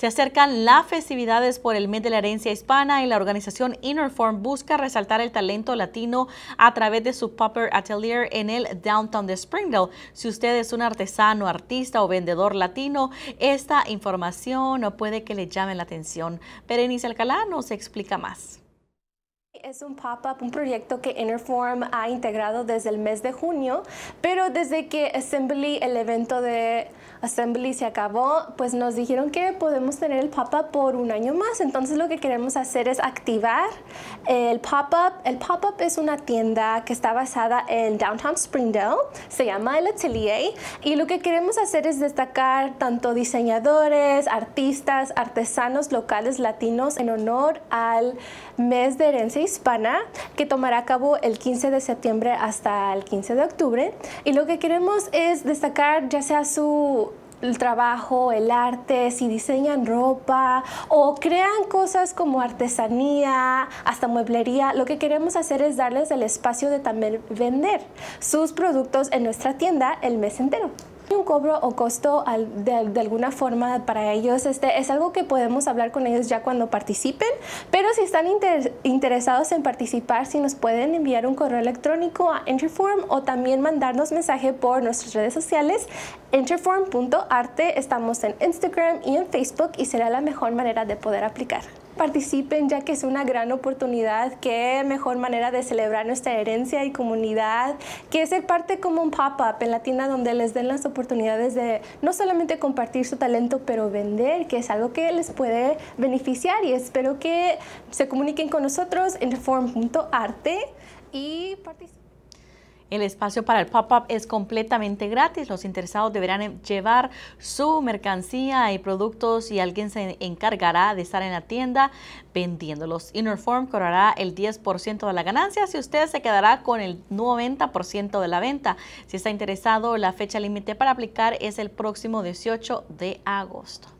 Se acercan las festividades por el mes de la herencia hispana y la organización Innerform busca resaltar el talento latino a través de su Popper Atelier en el Downtown de Springdale. Si usted es un artesano, artista o vendedor latino, esta información no puede que le llame la atención. Berenice Alcalá nos explica más. Es un pop-up, un proyecto que Interform ha integrado desde el mes de junio, pero desde que Assembly, el evento de Assembly se acabó, pues nos dijeron que podemos tener el pop-up por un año más. Entonces lo que queremos hacer es activar el pop-up. El pop-up es una tienda que está basada en Downtown Springdale, se llama El Atelier, y lo que queremos hacer es destacar tanto diseñadores, artistas, artesanos locales latinos en honor al mes de herencia hispana que tomará a cabo el 15 de septiembre hasta el 15 de octubre. Y lo que queremos es destacar ya sea su trabajo, el arte, si diseñan ropa o crean cosas como artesanía, hasta mueblería, lo que queremos hacer es darles el espacio de también vender sus productos en nuestra tienda el mes entero. Un cobro o costo de, alguna forma para ellos este, es algo que podemos hablar con ellos ya cuando participen, pero si están interesados en participar, si nos pueden enviar un correo electrónico a entryform o también mandarnos mensaje por nuestras redes sociales, interform.arte, estamos en Instagram y en Facebook y será la mejor manera de poder aplicar participen ya que es una gran oportunidad, qué mejor manera de celebrar nuestra herencia y comunidad, que ser parte como un pop-up en la tienda donde les den las oportunidades de no solamente compartir su talento, pero vender, que es algo que les puede beneficiar y espero que se comuniquen con nosotros en reform.arte y participen. El espacio para el pop-up es completamente gratis. Los interesados deberán llevar su mercancía y productos y alguien se encargará de estar en la tienda vendiéndolos. Innerform cobrará el 10% de la ganancia si usted se quedará con el 90% de la venta. Si está interesado, la fecha límite para aplicar es el próximo 18 de agosto.